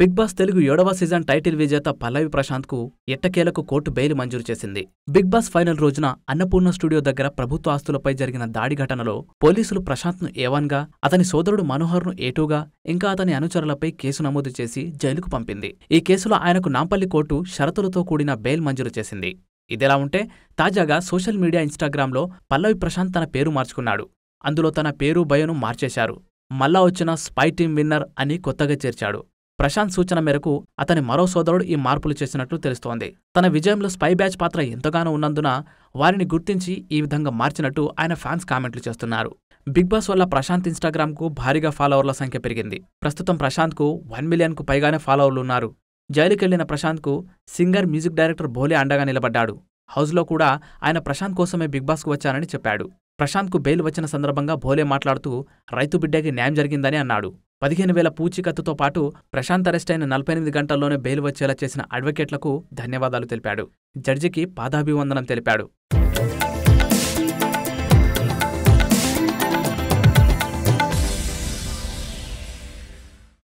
big boss Telugu ఏడవ season title విజేత పల్లవి ప్రశాంత్ కు ఎట్టకేలకు కోర్టు బెయిల్ మంజూరు చేసింది బిగ్ బాస్ ఫైనల్ రోజున అన్నపూర్ణ స్టూడియో దగ్గర ప్రభుత్వ ఆస్తులపై జరిగిన దాడి ఘటనలో పోలీసులు ప్రశాంత్ ను ఏవన్గా అతని సోదరుడు మనోహర్ను ఏటూగా ఇంకా అతని అనుచరులపై కేసు నమోదు చేసి జైలుకు పంపింది ఈ కేసులో ఆయనకు నాంపల్లి కోర్టు షరతులతో కూడిన బెయిల్ మంజూరు చేసింది ఇదిలా ఉంటే తాజాగా సోషల్ మీడియా ఇన్స్టాగ్రామ్లో పల్లవి ప్రశాంత్ తన పేరు మార్చుకున్నాడు అందులో తన పేరు భయను మార్చేశారు మళ్ళా వచ్చిన స్పై టీమ్ విన్నర్ అని కొత్తగా చేర్చాడు ప్రశాంత్ సూచన మేరకు అతని మరో సోదరుడు ఈ మార్పులు చేసినట్లు తెలుస్తోంది తన విజయంలో స్పై బ్యాచ్ పాత్ర ఎంతగానో ఉన్నందున వారిని గుర్తించి ఈ విధంగా మార్చినట్టు ఆయన ఫ్యాన్స్ కామెంట్లు చేస్తున్నారు బిగ్ బాస్ వల్ల ప్రశాంత్ ఇన్స్టాగ్రామ్కు భారీగా ఫాలోవర్ల సంఖ్య పెరిగింది ప్రస్తుతం ప్రశాంత్కు వన్ మిలియన్కు పైగానే ఫాలోవర్లు ఉన్నారు జైలుకెళ్లిన ప్రశాంత్కు సింగర్ మ్యూజిక్ డైరెక్టర్ భోలే అండగా నిలబడ్డాడు హౌస్లో కూడా ఆయన ప్రశాంత్ కోసమే బిగ్ బాస్కు వచ్చానని చెప్పాడు ప్రశాంత్కు బెయిల్ వచ్చిన సందర్భంగా భోలే మాట్లాడుతూ రైతు బిడ్డకి న్యాయం జరిగిందని అన్నాడు పదిహేను వేల పూచికత్తుతో పాటు ప్రశాంత్ అయిన నలభై ఎనిమిది గంటల్లోనే బెయిల్ వచ్చేలా చేసిన అడ్వకేట్లకు ధన్యవాదాలు తెలిపాడు జడ్జికి పాదాభివందనం తెలిపాడు